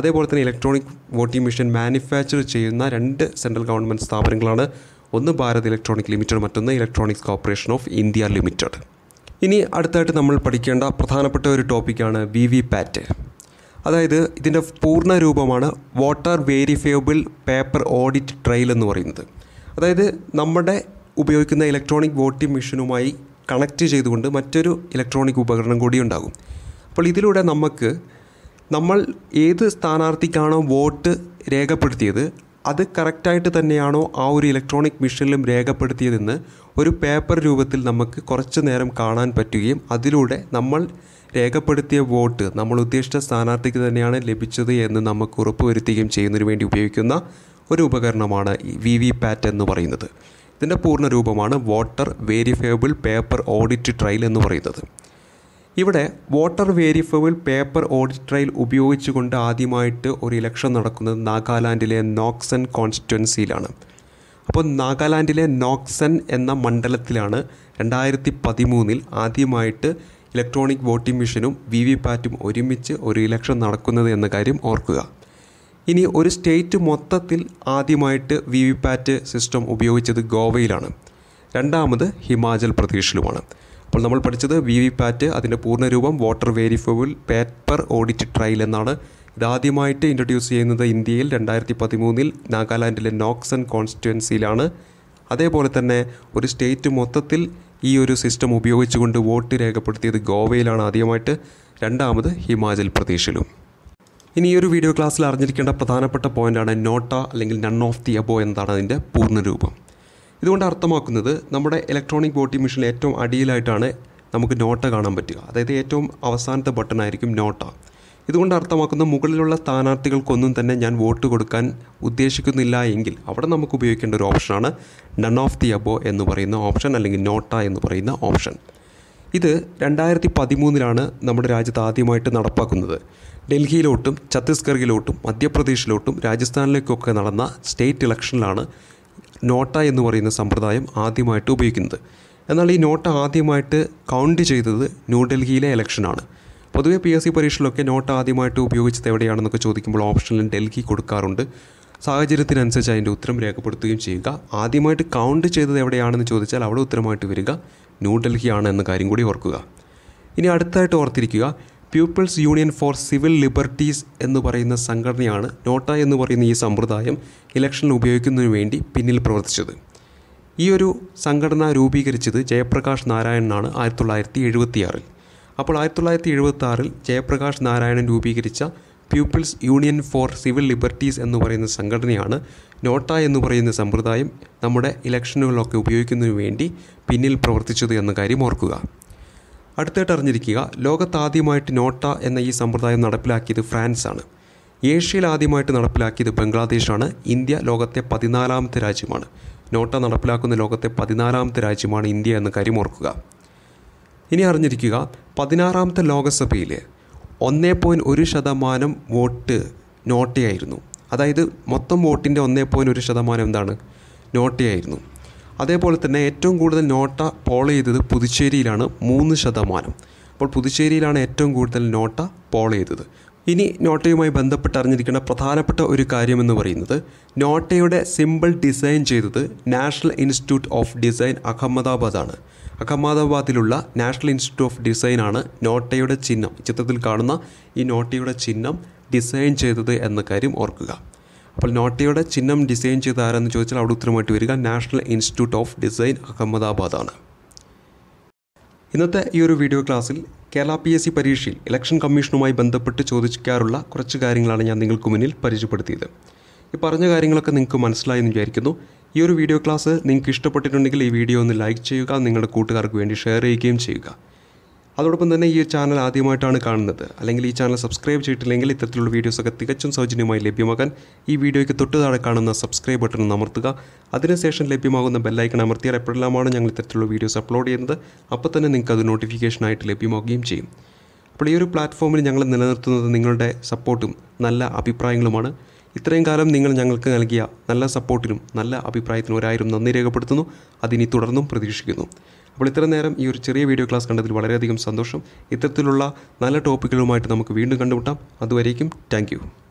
അതേപോലെ തന്നെ ഇലക്ട്രോണിക് വോട്ടിംഗ് മെഷീൻ മാനുഫാക്ചർ ചെയ്യുന്ന രണ്ട് സെൻട്രൽ ഗവൺമെൻറ് സ്ഥാപനങ്ങളാണ് ഒന്ന് ഭാരത് ഇലക്ട്രോണിക് ലിമിറ്റഡ് മറ്റൊന്ന് electronics corporation of India limited ഇനി അടുത്തായിട്ട് നമ്മൾ പഠിക്കേണ്ട പ്രധാനപ്പെട്ട ഒരു ടോപ്പിക്കാണ് വി വി പാറ്റ് അതായത് ഇതിൻ്റെ പൂർണ്ണ രൂപമാണ് water verifiable paper audit trail എന്ന് പറയുന്നത് അതായത് നമ്മുടെ ഉപയോഗിക്കുന്ന ഇലക്ട്രോണിക് വോട്ടിംഗ് മെഷീനുമായി കണക്റ്റ് ചെയ്തുകൊണ്ട് മറ്റൊരു ഇലക്ട്രോണിക് ഉപകരണം കൂടി ഉണ്ടാകും അപ്പോൾ ഇതിലൂടെ നമുക്ക് നമ്മൾ ഏത് സ്ഥാനാർത്ഥിക്കാണോ വോട്ട് രേഖപ്പെടുത്തിയത് അത് കറക്റ്റായിട്ട് തന്നെയാണോ ആ ഒരു ഇലക്ട്രോണിക് മെഷീനിലും രേഖപ്പെടുത്തിയതെന്ന് ഒരു പേപ്പർ രൂപത്തിൽ നമുക്ക് കുറച്ച് നേരം കാണാൻ പറ്റുകയും അതിലൂടെ നമ്മൾ രേഖപ്പെടുത്തിയ വോട്ട് നമ്മൾ ഉദ്ദേശിച്ച സ്ഥാനാർത്ഥിക്ക് തന്നെയാണ് ലഭിച്ചത് എന്ന് നമുക്ക് ഉറപ്പുവരുത്തുകയും ചെയ്യുന്നതിന് വേണ്ടി ഉപയോഗിക്കുന്ന ഒരു ഉപകരണമാണ് വി വി പാറ്റ് എന്ന് പറയുന്നത് ഇതിൻ്റെ പൂർണ്ണ രൂപമാണ് voter verifiable paper audit trail എന്ന് പറയുന്നത് ഇവിടെ voter verifiable paper audit trail ഉപയോഗിച്ചുകൊണ്ട് ആദ്യമായിട്ട് ഒരു ഇലക്ഷൻ നടക്കുന്നത് നാഗാലാൻഡിലെ നോക്സൺ കോൺസ്റ്റിറ്റ്വൻസിയിലാണ് അപ്പോൾ നാഗാലാൻഡിലെ നോക്സൺ എന്ന മണ്ഡലത്തിലാണ് രണ്ടായിരത്തി പതിമൂന്നിൽ ആദ്യമായിട്ട് ഇലക്ട്രോണിക് വോട്ടിംഗ് മെഷീനും വി വി പാറ്റും ഒരുമിച്ച് ഒരു ഇലക്ഷൻ നടക്കുന്നത് എന്ന കാര്യം ഓർക്കുക ഇനി ഒരു സ്റ്റേറ്റ് മൊത്തത്തിൽ ആദ്യമായിട്ട് വി വി പാറ്റ് സിസ്റ്റം ഉപയോഗിച്ചത് ഗോവയിലാണ് രണ്ടാമത് ഹിമാചൽ പ്രദേശിലുമാണ് അപ്പോൾ നമ്മൾ പഠിച്ചത് വി വി പാറ്റ് അതിൻ്റെ പൂർണ്ണരൂപം water verifiable paper audit trail എന്നാണ് ഇതാദ്യമായിട്ട് ഇൻട്രൊഡ്യൂസ് ചെയ്യുന്നത് ഇന്ത്യയിൽ രണ്ടായിരത്തി പതിമൂന്നിൽ നാഗാലാൻഡിലെ നോക്സൺ കോൺസ്റ്റിറ്റുവൻസിയിലാണ് അതേപോലെ തന്നെ ഒരു സ്റ്റേറ്റ് മൊത്തത്തിൽ ഈ ഒരു സിസ്റ്റം ഉപയോഗിച്ചുകൊണ്ട് വോട്ട് രേഖപ്പെടുത്തിയത് ഗോവയിലാണ് ആദ്യമായിട്ട് രണ്ടാമത് ഹിമാചൽ പ്രദേശിലും ഇനി ഈ ഒരു വീഡിയോ ക്ലാസ്സിൽ അറിഞ്ഞിരിക്കേണ്ട പ്രധാനപ്പെട്ട പോയിൻ്റാണ് നോട്ട അല്ലെങ്കിൽ നൺ ഓഫ് ദി അബോ എന്താണ് അതിൻ്റെ പൂർണ്ണരൂപം ഇതുകൊണ്ട് അർത്ഥമാക്കുന്നത് നമ്മുടെ ഇലക്ട്രോണിക് വോട്ടിംഗ് മെഷീനിൽ ഏറ്റവും അടിയിലായിട്ടാണ് നമുക്ക് നോട്ട കാണാൻ പറ്റുക അതായത് ഏറ്റവും അവസാനത്തെ ബട്ടണായിരിക്കും നോട്ട ഇതുകൊണ്ട് അർത്ഥമാക്കുന്ന മുകളിലുള്ള സ്ഥാനാർത്ഥികൾക്കൊന്നും തന്നെ ഞാൻ വോട്ട് കൊടുക്കാൻ ഉദ്ദേശിക്കുന്നില്ല എങ്കിൽ അവിടെ നമുക്ക് ഉപയോഗിക്കേണ്ട ഒരു ഓപ്ഷനാണ് നൺ ഓഫ് ദി അബോ എന്ന് പറയുന്ന ഓപ്ഷൻ അല്ലെങ്കിൽ നോട്ട എന്ന് പറയുന്ന ഓപ്ഷൻ ഇത് രണ്ടായിരത്തി പതിമൂന്നിലാണ് നമ്മുടെ രാജ്യത്ത് ആദ്യമായിട്ട് നടപ്പാക്കുന്നത് ഡൽഹിയിലോട്ടും ഛത്തീസ്ഗഡിലോട്ടും മധ്യപ്രദേശിലോട്ടും രാജസ്ഥാനിലേക്കൊക്കെ നടന്ന സ്റ്റേറ്റ് ഇലക്ഷനിലാണ് നോട്ട എന്ന് പറയുന്ന സമ്പ്രദായം ആദ്യമായിട്ട് ഉപയോഗിക്കുന്നത് എന്നാൽ ഈ നോട്ട ആദ്യമായിട്ട് കൗണ്ട് ചെയ്തത് ന്യൂഡൽഹിയിലെ ഇലക്ഷനാണ് പൊതുവെ പി എസ് സി പരീക്ഷയിലൊക്കെ നോട്ട് ആദ്യമായിട്ട് ഉപയോഗിച്ചത് എവിടെയാണെന്നൊക്കെ ചോദിക്കുമ്പോൾ ഓപ്ഷനിൽ ഡൽഹി കൊടുക്കാറുണ്ട് സാഹചര്യത്തിനനുസരിച്ച് അതിൻ്റെ ഉത്തരം രേഖപ്പെടുത്തുകയും ചെയ്യുക ആദ്യമായിട്ട് കൗണ്ട് ചെയ്തത് എവിടെയാണെന്ന് ചോദിച്ചാൽ അവിടെ ഉത്തരമായിട്ട് വരിക ന്യൂഡൽഹിയാണ് എന്ന കാര്യം കൂടി ഓർക്കുക ഇനി അടുത്തായിട്ട് ഓർത്തിരിക്കുക people's union for civil liberties എന്ന് പറയുന്ന സംഘടനയാണ് നോട്ട എന്ന് പറയുന്ന ഈ സമ്പ്രദായം ഇലക്ഷനിൽ ഉപയോഗിക്കുന്നതിന് വേണ്ടി പിന്നിൽ പ്രവർത്തിച്ചത് ഈ ഒരു സംഘടന രൂപീകരിച്ചത് ജയപ്രകാശ് നാരായണനാണ് ആയിരത്തി തൊള്ളായിരത്തി എഴുപത്തിയാറിൽ അപ്പോൾ ആയിരത്തി തൊള്ളായിരത്തി എഴുപത്തി ജയപ്രകാശ് നാരായണൻ രൂപീകരിച്ച people's union for civil liberties എന്ന് പറയുന്ന സംഘടനയാണ് നോട്ട എന്ന് പറയുന്ന സമ്പ്രദായം നമ്മുടെ ഇലക്ഷനുകളൊക്കെ ഉപയോഗിക്കുന്നതിന് വേണ്ടി പിന്നിൽ പ്രവർത്തിച്ചത് എന്ന കാര്യം ഓർക്കുക അടുത്തായിട്ട് അറിഞ്ഞിരിക്കുക ലോകത്താദ്യമായിട്ട് നോട്ട എന്ന ഈ സമ്പ്രദായം നടപ്പിലാക്കിയത് ഫ്രാൻസാണ് ഏഷ്യയിൽ ആദ്യമായിട്ട് നടപ്പിലാക്കിയത് ബംഗ്ലാദേശാണ് ഇന്ത്യ ലോകത്തെ പതിനാലാമത്തെ രാജ്യമാണ് നോട്ട നടപ്പിലാക്കുന്ന ലോകത്തെ പതിനാലാമത്തെ രാജ്യമാണ് ഇന്ത്യ എന്ന കാര്യം ഓർക്കുക ഇനി അറിഞ്ഞിരിക്കുക പതിനാറാമത്തെ ലോകസഭയിൽ ഒന്നേ പോയിൻറ്റ് ഒരു ശതമാനം വോട്ട് നോട്ടയായിരുന്നു അതായത് മൊത്തം വോട്ടിൻ്റെ ഒന്നേ പോയിൻറ്റ് ഒരു ശതമാനം എന്താണ് നോട്ടയായിരുന്നു അതേപോലെ തന്നെ ഏറ്റവും കൂടുതൽ നോട്ട പോൾ ചെയ്തത് പുതുച്ചേരിയിലാണ് മൂന്ന് ശതമാനം അപ്പോൾ പുതുച്ചേരിയിലാണ് ഏറ്റവും കൂടുതൽ നോട്ട പോൾ ചെയ്തത് ഇനി നോട്ടയുമായി ബന്ധപ്പെട്ട് അറിഞ്ഞിരിക്കേണ്ട പ്രധാനപ്പെട്ട ഒരു കാര്യമെന്ന് പറയുന്നത് നോട്ടയുടെ സിമ്പിൾ ഡിസൈൻ ചെയ്തത് നാഷണൽ ഇൻസ്റ്റിറ്റ്യൂട്ട് ഓഫ് ഡിസൈൻ അഹമ്മദാബാദാണ് അഹമ്മദാബാദിലുള്ള നാഷണൽ ഇൻസ്റ്റിറ്റ്യൂട്ട് ഓഫ് ഡിസൈനാണ് നോട്ടയുടെ ചിഹ്നം ചിത്രത്തിൽ കാണുന്ന ഈ നോട്ടയുടെ ചിഹ്നം ഡിസൈൻ ചെയ്തത് എന്ന കാര്യം ഓർക്കുക അപ്പോൾ നോട്ടയുടെ ചിഹ്നം ഡിസൈൻ ചെയ്ത ആരാന്ന് ചോദിച്ചാൽ അവിടെ ഉത്തരമായിട്ട് വരിക നാഷണൽ ഇൻസ്റ്റിറ്റ്യൂട്ട് ഓഫ് ഡിസൈൻ അഹമ്മദാബാദാണ് ഇന്നത്തെ ഈ ഒരു വീഡിയോ ക്ലാസ്സിൽ കേരള പി എസ് സി പരീക്ഷയിൽ ഇലക്ഷൻ കമ്മീഷനുമായി ബന്ധപ്പെട്ട് ചോദിക്കാറുള്ള കുറച്ച് കാര്യങ്ങളാണ് ഞാൻ നിങ്ങൾക്ക് മുന്നിൽ പരിചയപ്പെടുത്തിയത് ഈ പറഞ്ഞ കാര്യങ്ങളൊക്കെ നിങ്ങൾക്ക് മനസ്സിലായി എന്ന് വിചാരിക്കുന്നു ഈ ഒരു വീഡിയോ ക്ലാസ് നിങ്ങൾക്ക് ഇഷ്ടപ്പെട്ടിട്ടുണ്ടെങ്കിൽ ഈ വീഡിയോ ഒന്ന് ലൈക്ക് ചെയ്യുക നിങ്ങളുടെ കൂട്ടുകാർക്ക് വേണ്ടി ഷെയർ ചെയ്യുകയും ചെയ്യുക അതോടൊപ്പം തന്നെ ഈ ചാനൽ ആദ്യമായിട്ടാണ് കാണുന്നത് അല്ലെങ്കിൽ ഈ ചാനൽ സബ്സ്ക്രൈബ് ചെയ്തിട്ടില്ലെങ്കിൽ ഇത്തരത്തിലുള്ള വീഡിയോസൊക്കെ തികച്ചും സൗജന്യമായി ലഭ്യമാക്കാൻ ഈ വീഡിയോയ്ക്ക് തൊട്ട് താഴെ കാണുന്ന സബ്സ്ക്രൈബ് ബട്ടൺ അമർത്തുക അതിനുശേഷം ലഭ്യമാകുന്ന ബെല്ലൈക്കൺ അമർത്തിയാൽ എപ്പോഴെല്ലാമാണ് ഞങ്ങൾ ഇത്തരത്തിലുള്ള വീഡിയോസ് അപ്ലോഡ് ചെയ്യുന്നത് അപ്പോൾ തന്നെ നിങ്ങൾക്ക് അത് നോട്ടിഫിക്കേഷനായിട്ട് ലഭ്യമാവുകയും ചെയ്യും അപ്പോൾ ഈ ഒരു പ്ലാറ്റ്ഫോമിൽ ഞങ്ങൾ നിലനിർത്തുന്നത് നിങ്ങളുടെ സപ്പോർട്ടും നല്ല അഭിപ്രായങ്ങളുമാണ് ഇത്രയും കാലം നിങ്ങൾ ഞങ്ങൾക്ക് നൽകിയ നല്ല സപ്പോർട്ടിനും നല്ല അഭിപ്രായത്തിനും ഒരായിരം നന്ദി രേഖപ്പെടുത്തുന്നു അതിനി തുടർന്നും പ്രതീക്ഷിക്കുന്നു അപ്പോൾ ഇത്ര നേരം ഈ ഒരു ചെറിയ വീഡിയോ ക്ലാസ് കണ്ടതിൽ വളരെയധികം സന്തോഷം ഇത്തരത്തിലുള്ള നല്ല ടോപ്പിക്കുകളുമായിട്ട് നമുക്ക് വീണ്ടും കണ്ടുമുട്ടാം അതുവരേക്കും താങ്ക്